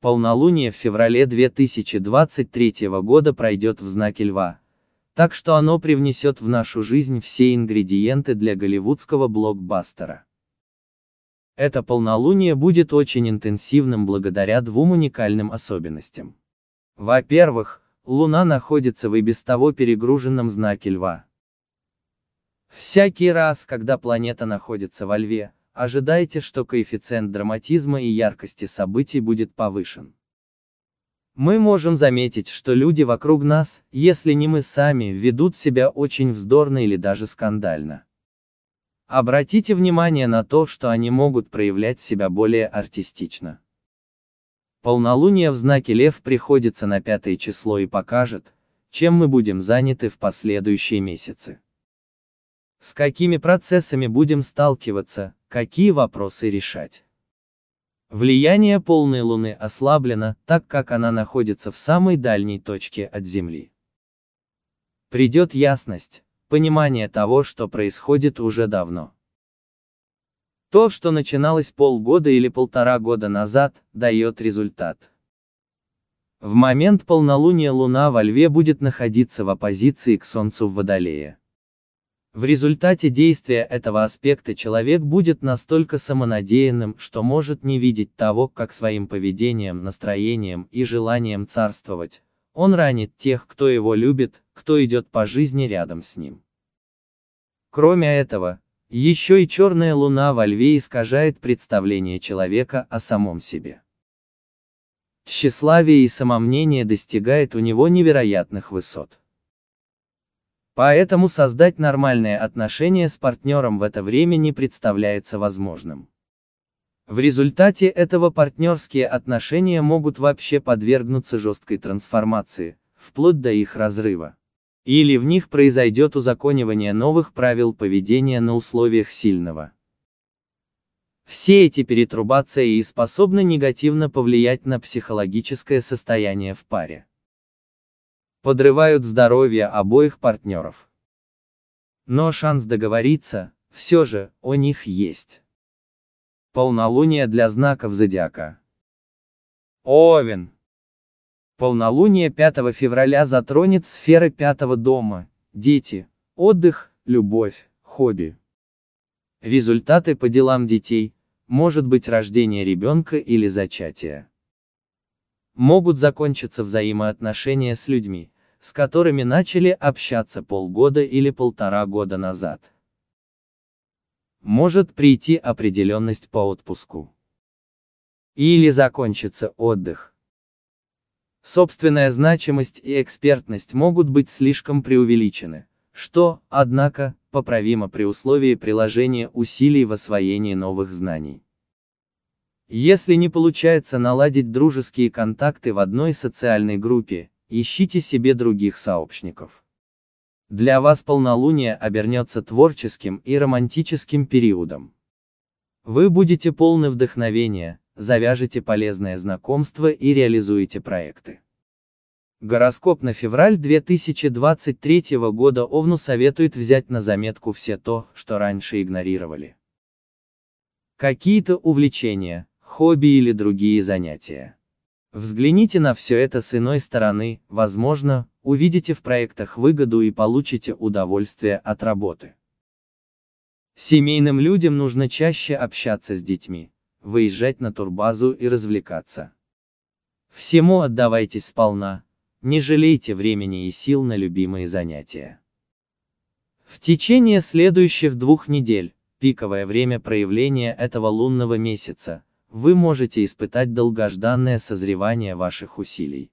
Полнолуние в феврале 2023 года пройдет в знаке Льва. Так что оно привнесет в нашу жизнь все ингредиенты для голливудского блокбастера. Это полнолуние будет очень интенсивным благодаря двум уникальным особенностям. Во-первых, Луна находится в и без того перегруженном знаке Льва. Всякий раз, когда планета находится во Льве, Ожидайте, что коэффициент драматизма и яркости событий будет повышен. Мы можем заметить, что люди вокруг нас, если не мы сами, ведут себя очень вздорно или даже скандально. Обратите внимание на то, что они могут проявлять себя более артистично. Полнолуние в знаке Лев приходится на пятое число и покажет, чем мы будем заняты в последующие месяцы. С какими процессами будем сталкиваться, какие вопросы решать? Влияние полной Луны ослаблено, так как она находится в самой дальней точке от Земли. Придет ясность, понимание того, что происходит уже давно. То, что начиналось полгода или полтора года назад, дает результат. В момент полнолуния Луна во Льве будет находиться в оппозиции к Солнцу в Водолее. В результате действия этого аспекта человек будет настолько самонадеянным, что может не видеть того, как своим поведением, настроением и желанием царствовать. Он ранит тех, кто его любит, кто идет по жизни рядом с ним. Кроме этого, еще и черная луна во льве искажает представление человека о самом себе. Тщеславие и самомнение достигает у него невероятных высот. Поэтому создать нормальные отношения с партнером в это время не представляется возможным. В результате этого партнерские отношения могут вообще подвергнуться жесткой трансформации, вплоть до их разрыва. Или в них произойдет узаконивание новых правил поведения на условиях сильного. Все эти перетрубации и способны негативно повлиять на психологическое состояние в паре подрывают здоровье обоих партнеров. Но шанс договориться, все же, у них есть. Полнолуние для знаков зодиака. Овен. Полнолуние 5 февраля затронет сферы пятого дома, дети, отдых, любовь, хобби. Результаты по делам детей, может быть рождение ребенка или зачатие. Могут закончиться взаимоотношения с людьми, с которыми начали общаться полгода или полтора года назад. Может прийти определенность по отпуску. Или закончится отдых. Собственная значимость и экспертность могут быть слишком преувеличены, что, однако, поправимо при условии приложения усилий в освоении новых знаний. Если не получается наладить дружеские контакты в одной социальной группе, ищите себе других сообщников. Для вас полнолуние обернется творческим и романтическим периодом. Вы будете полны вдохновения, завяжете полезное знакомство и реализуете проекты. Гороскоп на февраль 2023 года Овну советует взять на заметку все то, что раньше игнорировали. Какие-то увлечения, хобби или другие занятия. Взгляните на все это с иной стороны, возможно, увидите в проектах выгоду и получите удовольствие от работы. Семейным людям нужно чаще общаться с детьми, выезжать на турбазу и развлекаться. Всему отдавайтесь сполна, не жалейте времени и сил на любимые занятия. В течение следующих двух недель, пиковое время проявления этого лунного месяца, вы можете испытать долгожданное созревание ваших усилий.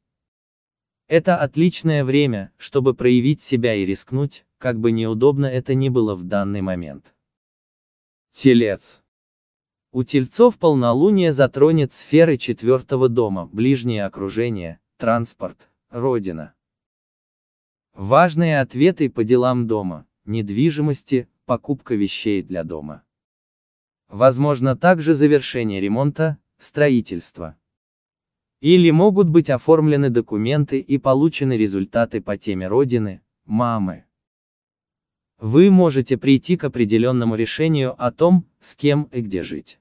Это отличное время, чтобы проявить себя и рискнуть, как бы неудобно это ни было в данный момент. Телец. У тельцов полнолуние затронет сферы четвертого дома, ближнее окружение, транспорт, родина. Важные ответы по делам дома, недвижимости, покупка вещей для дома. Возможно также завершение ремонта, строительства. Или могут быть оформлены документы и получены результаты по теме родины, мамы. Вы можете прийти к определенному решению о том, с кем и где жить.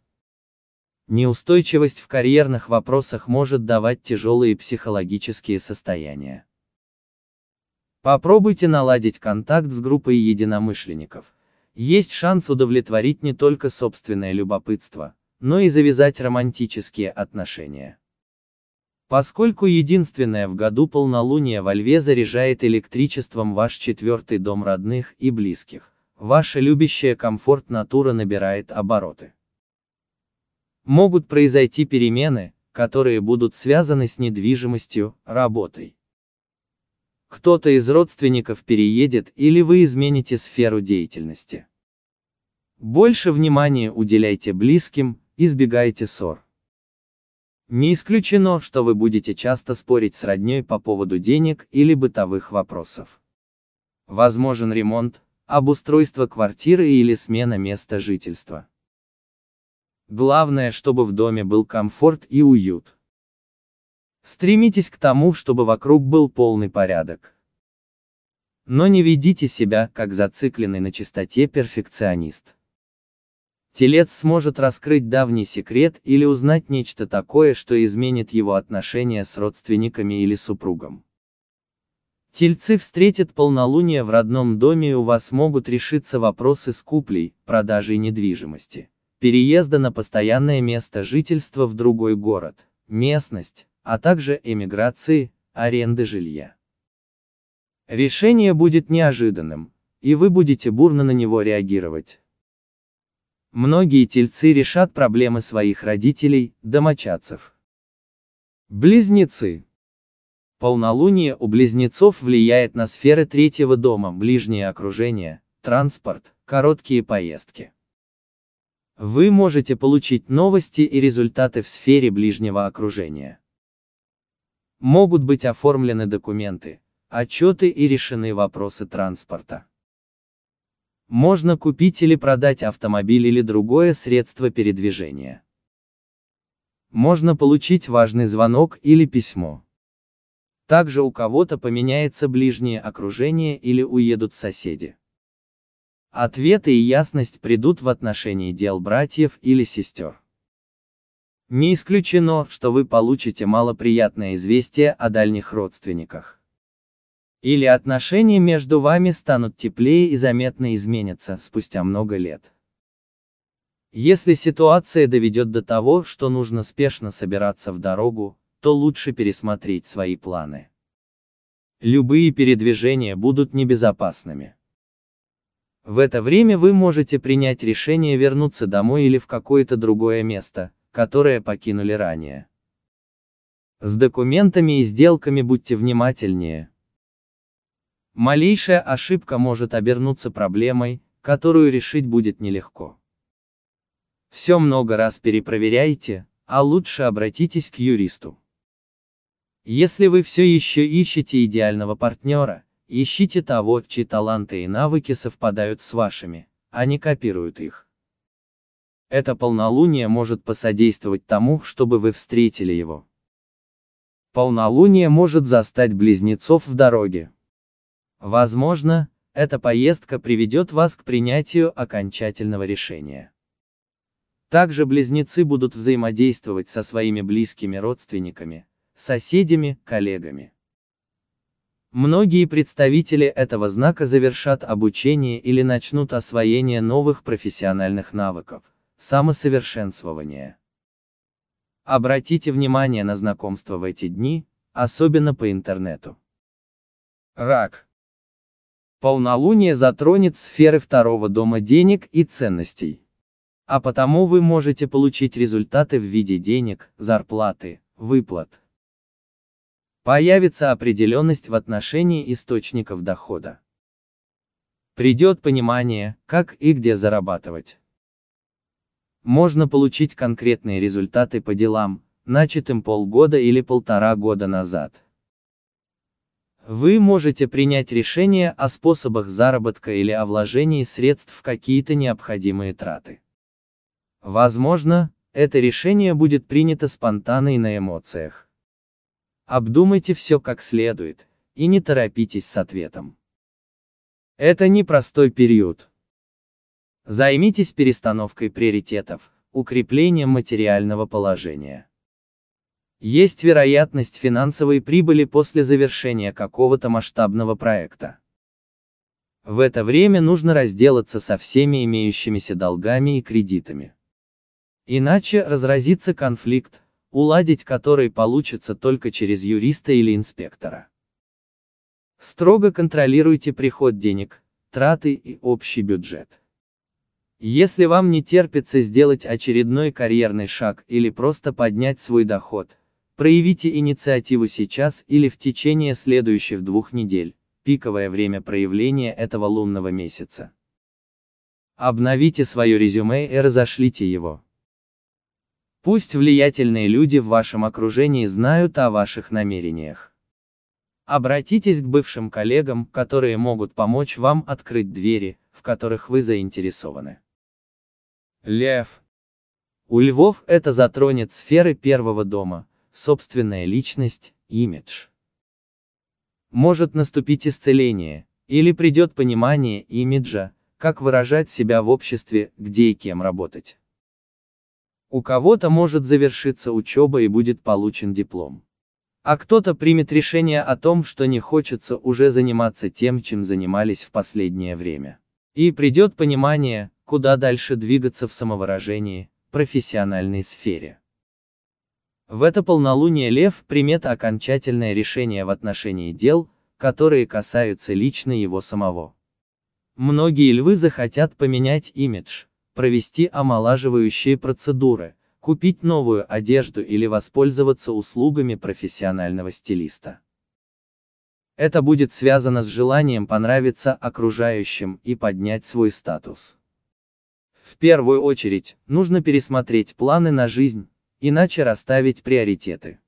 Неустойчивость в карьерных вопросах может давать тяжелые психологические состояния. Попробуйте наладить контакт с группой единомышленников есть шанс удовлетворить не только собственное любопытство, но и завязать романтические отношения. Поскольку единственное в году полнолуние во льве заряжает электричеством ваш четвертый дом родных и близких, ваша любящая комфорт натура набирает обороты. Могут произойти перемены, которые будут связаны с недвижимостью, работой, кто-то из родственников переедет или вы измените сферу деятельности. Больше внимания уделяйте близким, избегайте ссор. Не исключено, что вы будете часто спорить с родней по поводу денег или бытовых вопросов. Возможен ремонт, обустройство квартиры или смена места жительства. Главное, чтобы в доме был комфорт и уют. Стремитесь к тому, чтобы вокруг был полный порядок. Но не ведите себя, как зацикленный на чистоте перфекционист. Телец сможет раскрыть давний секрет или узнать нечто такое, что изменит его отношения с родственниками или супругом. Тельцы встретят полнолуние в родном доме и у вас могут решиться вопросы с куплей, продажей недвижимости, переезда на постоянное место жительства в другой город, местность, а также эмиграции, аренды жилья. Решение будет неожиданным, и вы будете бурно на него реагировать. Многие тельцы решат проблемы своих родителей, домочадцев. Близнецы. Полнолуние у близнецов влияет на сферы третьего дома, ближнее окружение, транспорт, короткие поездки. Вы можете получить новости и результаты в сфере ближнего окружения. Могут быть оформлены документы, отчеты и решены вопросы транспорта. Можно купить или продать автомобиль или другое средство передвижения. Можно получить важный звонок или письмо. Также у кого-то поменяется ближнее окружение или уедут соседи. Ответы и ясность придут в отношении дел братьев или сестер. Не исключено, что вы получите малоприятное известие о дальних родственниках. Или отношения между вами станут теплее и заметно изменятся спустя много лет. Если ситуация доведет до того, что нужно спешно собираться в дорогу, то лучше пересмотреть свои планы. Любые передвижения будут небезопасными. В это время вы можете принять решение вернуться домой или в какое-то другое место, которые покинули ранее. С документами и сделками будьте внимательнее. Малейшая ошибка может обернуться проблемой, которую решить будет нелегко. Все много раз перепроверяйте, а лучше обратитесь к юристу. Если вы все еще ищете идеального партнера, ищите того, чьи таланты и навыки совпадают с вашими, а не копируют их. Это полнолуние может посодействовать тому, чтобы вы встретили его. Полнолуние может застать близнецов в дороге. Возможно, эта поездка приведет вас к принятию окончательного решения. Также близнецы будут взаимодействовать со своими близкими родственниками, соседями, коллегами. Многие представители этого знака завершат обучение или начнут освоение новых профессиональных навыков самосовершенствования. Обратите внимание на знакомства в эти дни, особенно по интернету. Рак. Полнолуние затронет сферы второго дома денег и ценностей. А потому вы можете получить результаты в виде денег, зарплаты, выплат. Появится определенность в отношении источников дохода. Придет понимание, как и где зарабатывать. Можно получить конкретные результаты по делам, начатым полгода или полтора года назад. Вы можете принять решение о способах заработка или о вложении средств в какие-то необходимые траты. Возможно, это решение будет принято спонтанно и на эмоциях. Обдумайте все как следует, и не торопитесь с ответом. Это непростой период, Займитесь перестановкой приоритетов, укреплением материального положения. Есть вероятность финансовой прибыли после завершения какого-то масштабного проекта. В это время нужно разделаться со всеми имеющимися долгами и кредитами. Иначе разразится конфликт, уладить который получится только через юриста или инспектора. Строго контролируйте приход денег, траты и общий бюджет. Если вам не терпится сделать очередной карьерный шаг или просто поднять свой доход, проявите инициативу сейчас или в течение следующих двух недель, пиковое время проявления этого лунного месяца. Обновите свое резюме и разошлите его. Пусть влиятельные люди в вашем окружении знают о ваших намерениях. Обратитесь к бывшим коллегам, которые могут помочь вам открыть двери, в которых вы заинтересованы. Лев. У львов это затронет сферы первого дома, собственная личность, имидж. Может наступить исцеление, или придет понимание имиджа, как выражать себя в обществе, где и кем работать. У кого-то может завершиться учеба и будет получен диплом. А кто-то примет решение о том, что не хочется уже заниматься тем, чем занимались в последнее время. И придет понимание, куда дальше двигаться в самовыражении, профессиональной сфере. В это полнолуние лев – примет окончательное решение в отношении дел, которые касаются лично его самого. Многие львы захотят поменять имидж, провести омолаживающие процедуры, купить новую одежду или воспользоваться услугами профессионального стилиста. Это будет связано с желанием понравиться окружающим и поднять свой статус. В первую очередь, нужно пересмотреть планы на жизнь, иначе расставить приоритеты.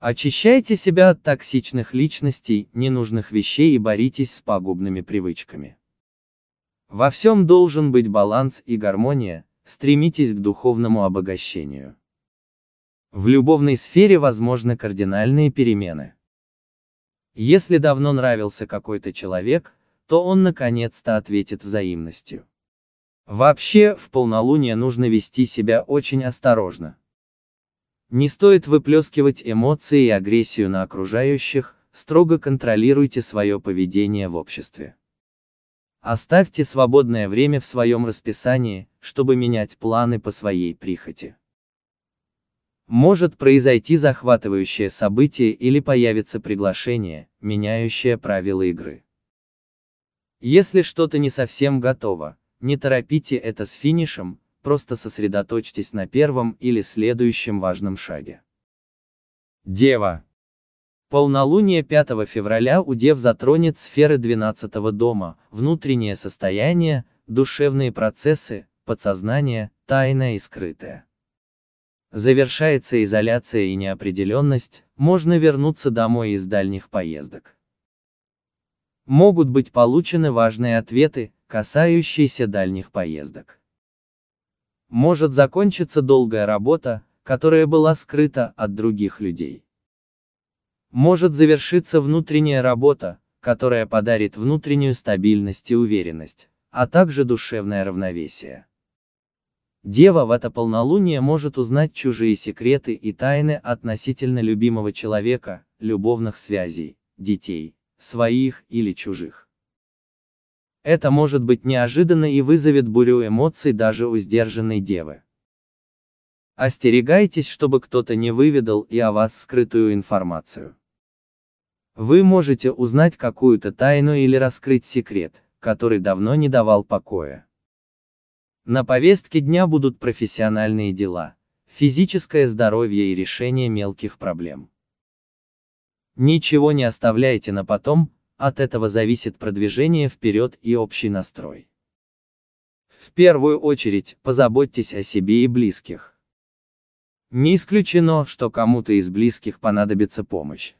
Очищайте себя от токсичных личностей, ненужных вещей и боритесь с пагубными привычками. Во всем должен быть баланс и гармония, стремитесь к духовному обогащению. В любовной сфере возможны кардинальные перемены. Если давно нравился какой-то человек, то он наконец-то ответит взаимностью. Вообще, в полнолуние нужно вести себя очень осторожно. Не стоит выплескивать эмоции и агрессию на окружающих, строго контролируйте свое поведение в обществе. Оставьте свободное время в своем расписании, чтобы менять планы по своей прихоти. Может произойти захватывающее событие или появится приглашение, меняющее правила игры. Если что-то не совсем готово, не торопите это с финишем, просто сосредоточьтесь на первом или следующем важном шаге. Дева. Полнолуние 5 февраля у Дев затронет сферы 12 дома, внутреннее состояние, душевные процессы, подсознание, тайное и скрытое. Завершается изоляция и неопределенность, можно вернуться домой из дальних поездок. Могут быть получены важные ответы, касающийся дальних поездок. Может закончиться долгая работа, которая была скрыта от других людей. Может завершиться внутренняя работа, которая подарит внутреннюю стабильность и уверенность, а также душевное равновесие. Дева в это полнолуние может узнать чужие секреты и тайны относительно любимого человека, любовных связей, детей, своих или чужих. Это может быть неожиданно и вызовет бурю эмоций даже у сдержанной девы. Остерегайтесь, чтобы кто-то не выведал и о вас скрытую информацию. Вы можете узнать какую-то тайну или раскрыть секрет, который давно не давал покоя. На повестке дня будут профессиональные дела, физическое здоровье и решение мелких проблем. Ничего не оставляйте на потом, от этого зависит продвижение вперед и общий настрой. В первую очередь, позаботьтесь о себе и близких. Не исключено, что кому-то из близких понадобится помощь.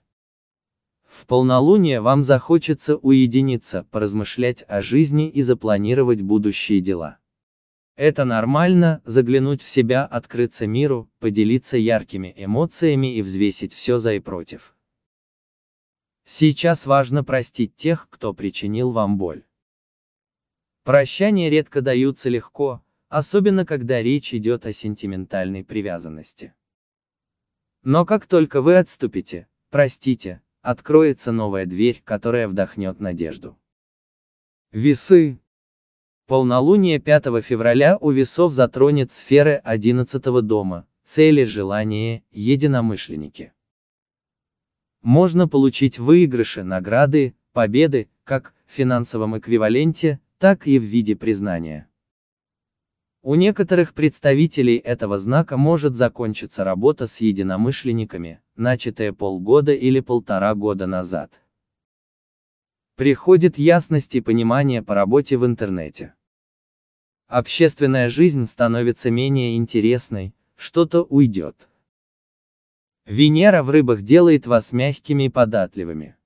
В полнолуние вам захочется уединиться, поразмышлять о жизни и запланировать будущие дела. Это нормально, заглянуть в себя, открыться миру, поделиться яркими эмоциями и взвесить все за и против. Сейчас важно простить тех, кто причинил вам боль. Прощания редко даются легко, особенно когда речь идет о сентиментальной привязанности. Но как только вы отступите, простите, откроется новая дверь, которая вдохнет надежду. Весы. Полнолуние 5 февраля у весов затронет сферы 11 дома, цели, желания, единомышленники. Можно получить выигрыши, награды, победы, как в финансовом эквиваленте, так и в виде признания. У некоторых представителей этого знака может закончиться работа с единомышленниками, начатая полгода или полтора года назад. Приходит ясность и понимание по работе в интернете. Общественная жизнь становится менее интересной, что-то уйдет. Венера в рыбах делает вас мягкими и податливыми.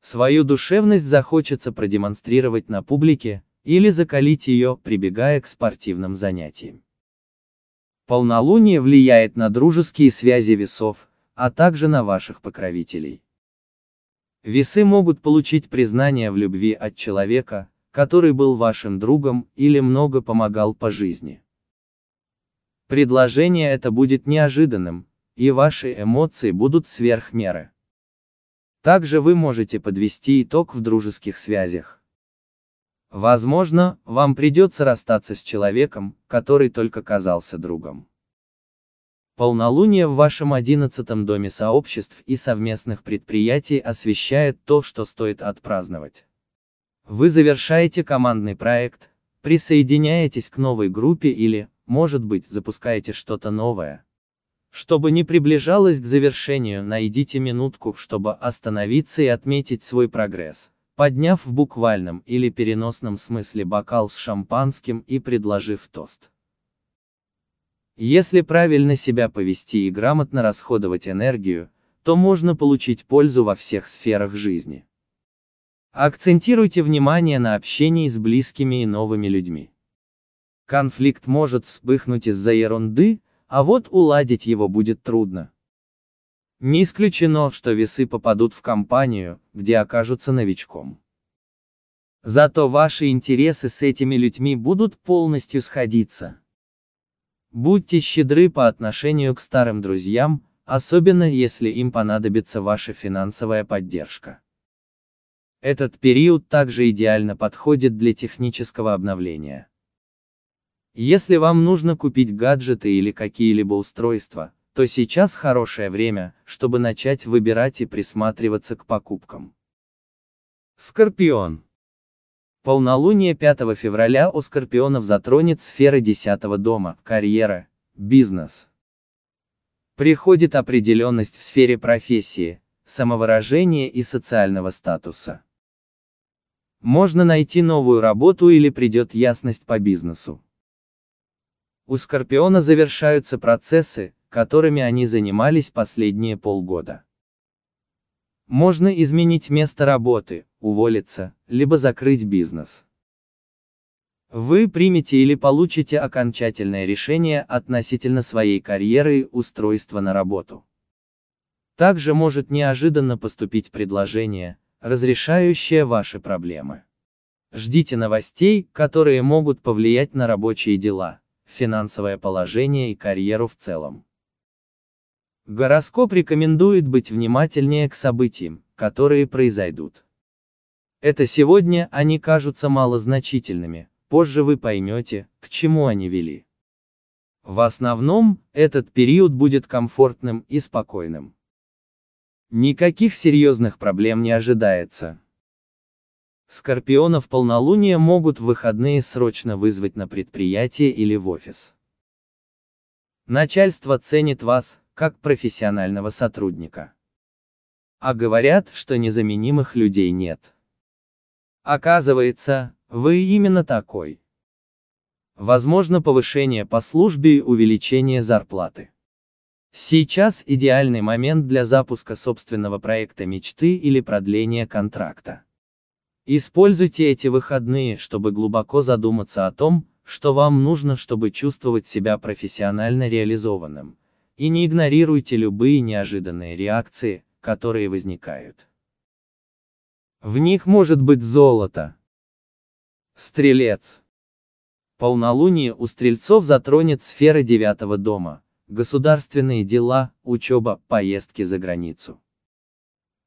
Свою душевность захочется продемонстрировать на публике, или закалить ее, прибегая к спортивным занятиям. Полнолуние влияет на дружеские связи весов, а также на ваших покровителей. Весы могут получить признание в любви от человека, который был вашим другом или много помогал по жизни. Предложение это будет неожиданным, и ваши эмоции будут сверх меры. Также вы можете подвести итог в дружеских связях. Возможно, вам придется расстаться с человеком, который только казался другом. Полнолуние в вашем одиннадцатом доме сообществ и совместных предприятий освещает то, что стоит отпраздновать. Вы завершаете командный проект, присоединяетесь к новой группе или, может быть, запускаете что-то новое. Чтобы не приближалось к завершению, найдите минутку, чтобы остановиться и отметить свой прогресс. Подняв в буквальном или переносном смысле бокал с шампанским и предложив тост. Если правильно себя повести и грамотно расходовать энергию, то можно получить пользу во всех сферах жизни. Акцентируйте внимание на общении с близкими и новыми людьми. Конфликт может вспыхнуть из-за ерунды, а вот уладить его будет трудно. Не исключено, что весы попадут в компанию, где окажутся новичком. Зато ваши интересы с этими людьми будут полностью сходиться. Будьте щедры по отношению к старым друзьям, особенно если им понадобится ваша финансовая поддержка. Этот период также идеально подходит для технического обновления. Если вам нужно купить гаджеты или какие-либо устройства, то сейчас хорошее время, чтобы начать выбирать и присматриваться к покупкам. Скорпион. Полнолуние 5 февраля у скорпионов затронет сферы 10 дома, карьера, бизнес. Приходит определенность в сфере профессии, самовыражения и социального статуса. Можно найти новую работу или придет ясность по бизнесу. У Скорпиона завершаются процессы, которыми они занимались последние полгода. Можно изменить место работы, уволиться, либо закрыть бизнес. Вы примете или получите окончательное решение относительно своей карьеры и устройства на работу. Также может неожиданно поступить предложение, разрешающее ваши проблемы. Ждите новостей, которые могут повлиять на рабочие дела финансовое положение и карьеру в целом. Гороскоп рекомендует быть внимательнее к событиям, которые произойдут. Это сегодня они кажутся малозначительными, позже вы поймете, к чему они вели. В основном, этот период будет комфортным и спокойным. Никаких серьезных проблем не ожидается. Скорпионов полнолуние могут в выходные срочно вызвать на предприятие или в офис. Начальство ценит вас, как профессионального сотрудника. А говорят, что незаменимых людей нет. Оказывается, вы именно такой. Возможно повышение по службе и увеличение зарплаты. Сейчас идеальный момент для запуска собственного проекта мечты или продления контракта. Используйте эти выходные, чтобы глубоко задуматься о том, что вам нужно, чтобы чувствовать себя профессионально реализованным. И не игнорируйте любые неожиданные реакции, которые возникают. В них может быть золото. Стрелец. Полнолуние у стрельцов затронет сферы девятого дома, государственные дела, учеба, поездки за границу.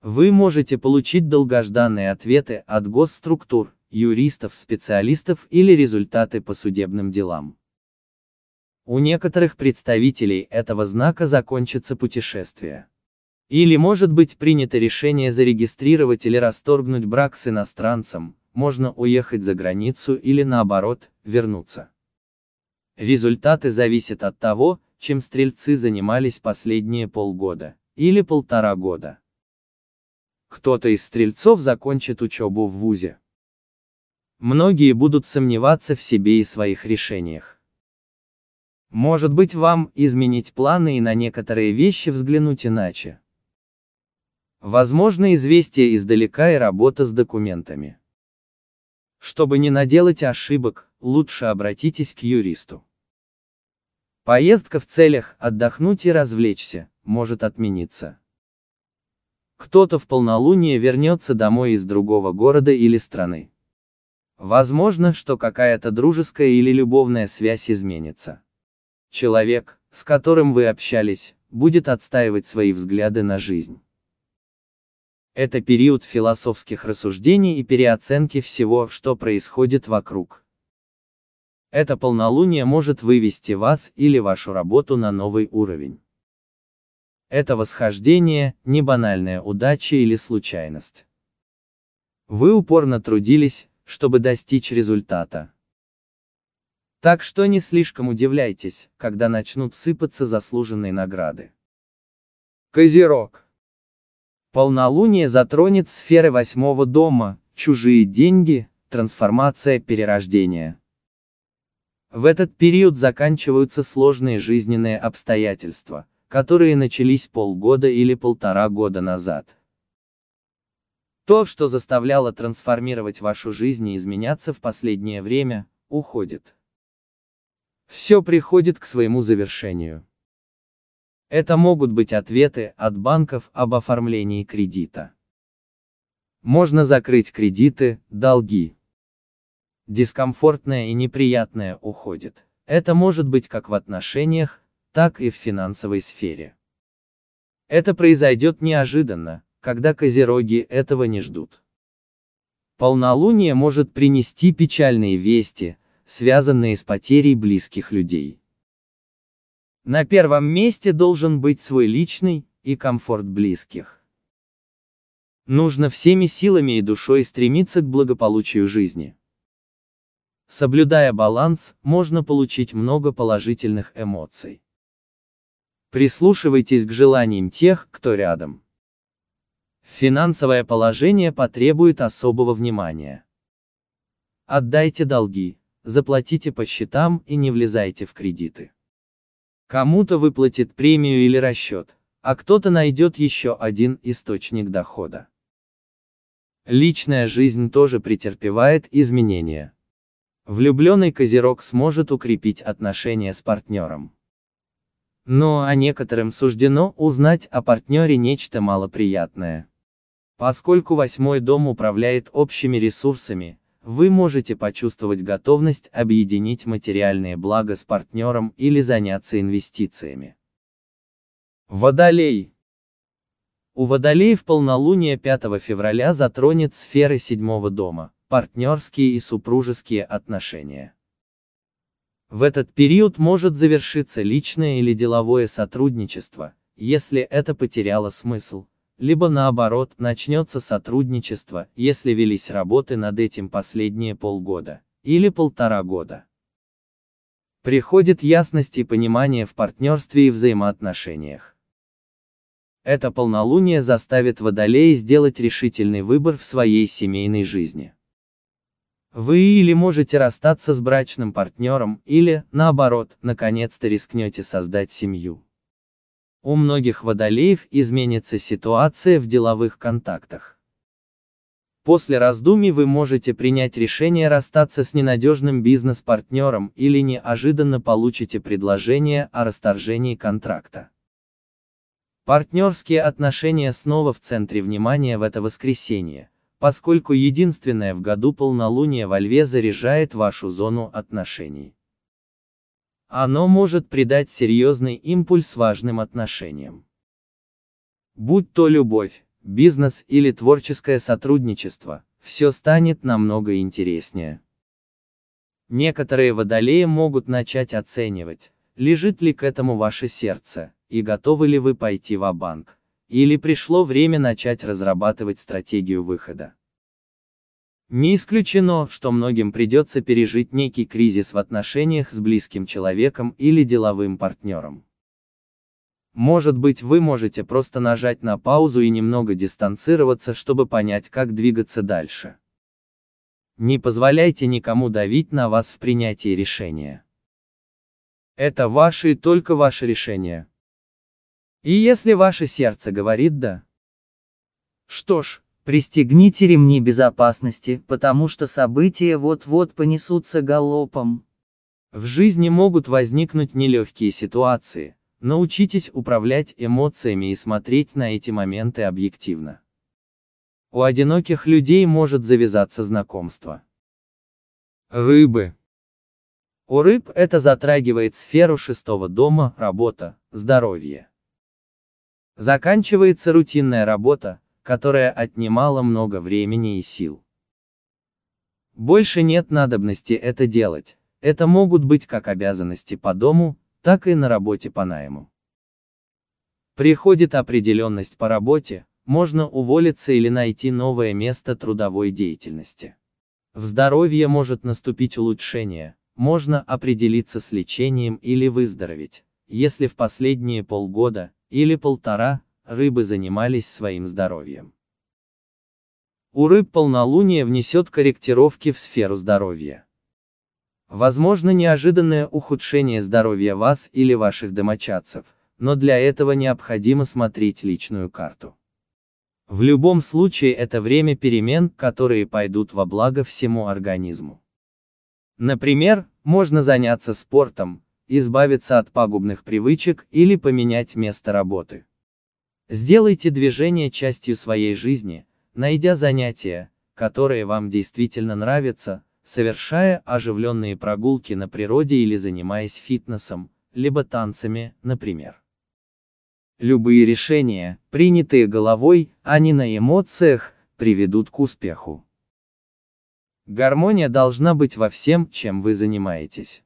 Вы можете получить долгожданные ответы от госструктур, юристов, специалистов или результаты по судебным делам. У некоторых представителей этого знака закончится путешествие. Или может быть принято решение зарегистрировать или расторгнуть брак с иностранцем, можно уехать за границу или наоборот, вернуться. Результаты зависят от того, чем стрельцы занимались последние полгода, или полтора года кто-то из стрельцов закончит учебу в ВУЗе. Многие будут сомневаться в себе и своих решениях. Может быть вам изменить планы и на некоторые вещи взглянуть иначе. Возможно известие издалека и работа с документами. Чтобы не наделать ошибок, лучше обратитесь к юристу. Поездка в целях отдохнуть и развлечься может отмениться. Кто-то в полнолуние вернется домой из другого города или страны. Возможно, что какая-то дружеская или любовная связь изменится. Человек, с которым вы общались, будет отстаивать свои взгляды на жизнь. Это период философских рассуждений и переоценки всего, что происходит вокруг. Это полнолуние может вывести вас или вашу работу на новый уровень. Это восхождение, не банальная удача или случайность. Вы упорно трудились, чтобы достичь результата. Так что не слишком удивляйтесь, когда начнут сыпаться заслуженные награды. Козерог. Полнолуние затронет сферы восьмого дома, чужие деньги, трансформация, перерождение. В этот период заканчиваются сложные жизненные обстоятельства, которые начались полгода или полтора года назад. То, что заставляло трансформировать вашу жизнь и изменяться в последнее время, уходит. Все приходит к своему завершению. Это могут быть ответы от банков об оформлении кредита. Можно закрыть кредиты, долги. Дискомфортное и неприятное уходит. Это может быть как в отношениях, так и в финансовой сфере. Это произойдет неожиданно, когда козероги этого не ждут. Полнолуние может принести печальные вести, связанные с потерей близких людей. На первом месте должен быть свой личный и комфорт близких. Нужно всеми силами и душой стремиться к благополучию жизни. Соблюдая баланс, можно получить много положительных эмоций. Прислушивайтесь к желаниям тех, кто рядом. Финансовое положение потребует особого внимания. Отдайте долги, заплатите по счетам и не влезайте в кредиты. Кому-то выплатит премию или расчет, а кто-то найдет еще один источник дохода. Личная жизнь тоже претерпевает изменения. Влюбленный козерог сможет укрепить отношения с партнером. Но а некоторым суждено узнать о партнере нечто малоприятное. Поскольку восьмой дом управляет общими ресурсами, вы можете почувствовать готовность объединить материальные блага с партнером или заняться инвестициями. Водолей. У водолеев полнолуние 5 февраля затронет сферы седьмого дома, партнерские и супружеские отношения. В этот период может завершиться личное или деловое сотрудничество, если это потеряло смысл, либо наоборот, начнется сотрудничество, если велись работы над этим последние полгода или полтора года. Приходит ясность и понимание в партнерстве и взаимоотношениях. Это полнолуние заставит водолея сделать решительный выбор в своей семейной жизни. Вы или можете расстаться с брачным партнером, или, наоборот, наконец-то рискнете создать семью. У многих водолеев изменится ситуация в деловых контактах. После раздумий вы можете принять решение расстаться с ненадежным бизнес-партнером или неожиданно получите предложение о расторжении контракта. Партнерские отношения снова в центре внимания в это воскресенье поскольку единственное в году полнолуние во Льве заряжает вашу зону отношений. Оно может придать серьезный импульс важным отношениям. Будь то любовь, бизнес или творческое сотрудничество, все станет намного интереснее. Некоторые водолеи могут начать оценивать, лежит ли к этому ваше сердце, и готовы ли вы пойти в банк или пришло время начать разрабатывать стратегию выхода. Не исключено, что многим придется пережить некий кризис в отношениях с близким человеком или деловым партнером. Может быть вы можете просто нажать на паузу и немного дистанцироваться, чтобы понять, как двигаться дальше. Не позволяйте никому давить на вас в принятии решения. Это ваше и только ваше решение. И если ваше сердце говорит «да». Что ж, пристегните ремни безопасности, потому что события вот-вот понесутся галопом. В жизни могут возникнуть нелегкие ситуации. Научитесь управлять эмоциями и смотреть на эти моменты объективно. У одиноких людей может завязаться знакомство. Рыбы. У рыб это затрагивает сферу шестого дома, работа, здоровье. Заканчивается рутинная работа, которая отнимала много времени и сил. Больше нет надобности это делать, это могут быть как обязанности по дому, так и на работе по найму. Приходит определенность по работе, можно уволиться или найти новое место трудовой деятельности. В здоровье может наступить улучшение, можно определиться с лечением или выздороветь если в последние полгода или полтора рыбы занимались своим здоровьем. У рыб полнолуние внесет корректировки в сферу здоровья. Возможно неожиданное ухудшение здоровья вас или ваших домочадцев, но для этого необходимо смотреть личную карту. В любом случае это время перемен, которые пойдут во благо всему организму. Например, можно заняться спортом, избавиться от пагубных привычек или поменять место работы. Сделайте движение частью своей жизни, найдя занятия, которые вам действительно нравятся, совершая оживленные прогулки на природе или занимаясь фитнесом, либо танцами, например. Любые решения, принятые головой, а не на эмоциях, приведут к успеху. Гармония должна быть во всем, чем вы занимаетесь.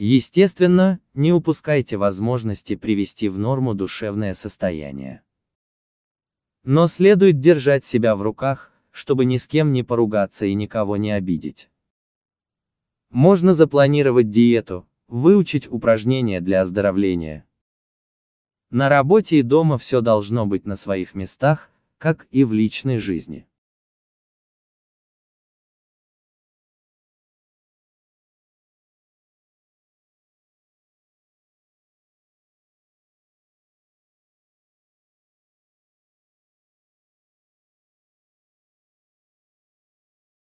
Естественно, не упускайте возможности привести в норму душевное состояние. Но следует держать себя в руках, чтобы ни с кем не поругаться и никого не обидеть. Можно запланировать диету, выучить упражнения для оздоровления. На работе и дома все должно быть на своих местах, как и в личной жизни.